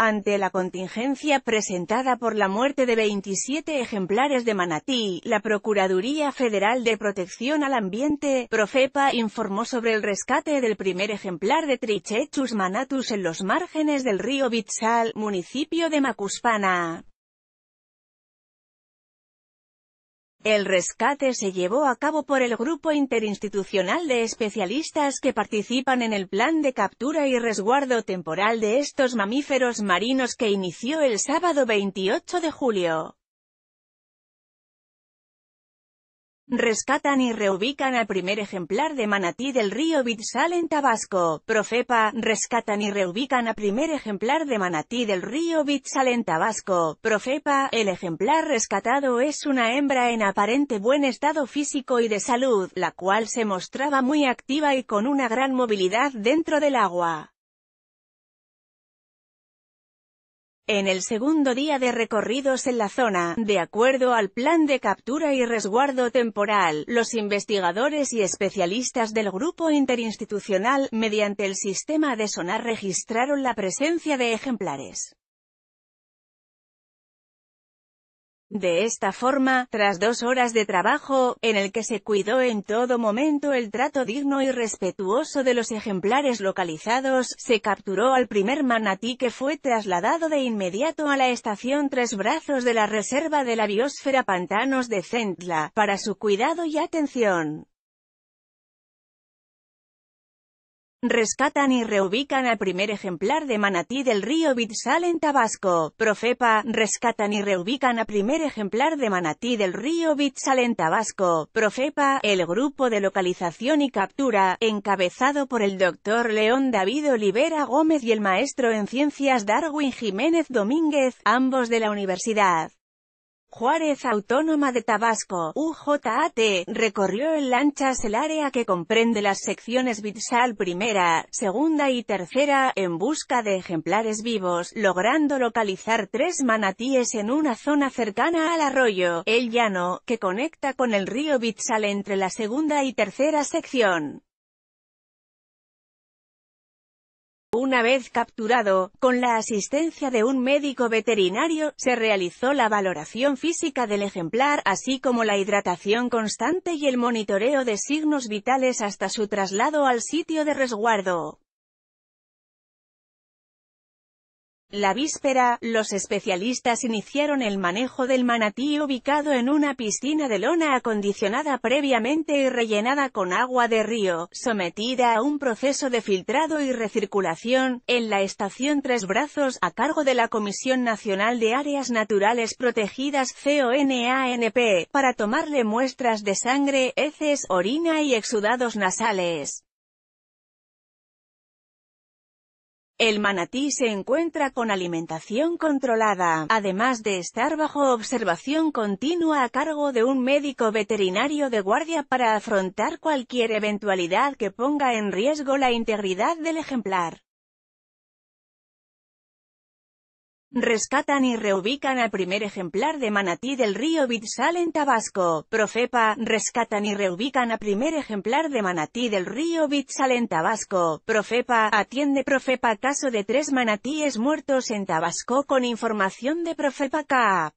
Ante la contingencia presentada por la muerte de 27 ejemplares de manatí, la Procuraduría Federal de Protección al Ambiente, Profepa, informó sobre el rescate del primer ejemplar de Trichechus manatus en los márgenes del río Bitsal, municipio de Macuspana. El rescate se llevó a cabo por el Grupo Interinstitucional de Especialistas que participan en el plan de captura y resguardo temporal de estos mamíferos marinos que inició el sábado 28 de julio. Rescatan y reubican al primer ejemplar de manatí del río Bitsal en Tabasco. Profepa, rescatan y reubican al primer ejemplar de manatí del río Bitsal en Tabasco. Profepa, el ejemplar rescatado es una hembra en aparente buen estado físico y de salud, la cual se mostraba muy activa y con una gran movilidad dentro del agua. en el segundo día de recorridos en la zona, de acuerdo al plan de captura y resguardo temporal, los investigadores y especialistas del grupo interinstitucional, mediante el sistema de sonar registraron la presencia de ejemplares. De esta forma, tras dos horas de trabajo, en el que se cuidó en todo momento el trato digno y respetuoso de los ejemplares localizados, se capturó al primer manatí que fue trasladado de inmediato a la estación Tres Brazos de la Reserva de la Biosfera Pantanos de Centla, para su cuidado y atención. Rescatan y reubican al primer ejemplar de manatí del río Bitsal en Tabasco. Profepa, rescatan y reubican al primer ejemplar de manatí del río Bitsal en Tabasco. Profepa, el grupo de localización y captura, encabezado por el doctor León David Olivera Gómez y el maestro en ciencias Darwin Jiménez Domínguez, ambos de la Universidad Juárez Autónoma de Tabasco, UJAT, recorrió en lanchas el área que comprende las secciones Bitsal primera, segunda y tercera, en busca de ejemplares vivos, logrando localizar tres manatíes en una zona cercana al arroyo, El Llano, que conecta con el río Bitsal entre la segunda y tercera sección. Una vez capturado, con la asistencia de un médico veterinario, se realizó la valoración física del ejemplar, así como la hidratación constante y el monitoreo de signos vitales hasta su traslado al sitio de resguardo. La víspera, los especialistas iniciaron el manejo del manatí ubicado en una piscina de lona acondicionada previamente y rellenada con agua de río, sometida a un proceso de filtrado y recirculación, en la estación Tres Brazos, a cargo de la Comisión Nacional de Áreas Naturales Protegidas CONANP, para tomarle muestras de sangre, heces, orina y exudados nasales. El manatí se encuentra con alimentación controlada, además de estar bajo observación continua a cargo de un médico veterinario de guardia para afrontar cualquier eventualidad que ponga en riesgo la integridad del ejemplar. Rescatan y reubican al primer ejemplar de manatí del río Bitsal en Tabasco. Profepa, rescatan y reubican a primer ejemplar de manatí del río Bitsal en Tabasco. Profepa, atiende Profepa caso de tres manatíes muertos en Tabasco con información de Profepa K.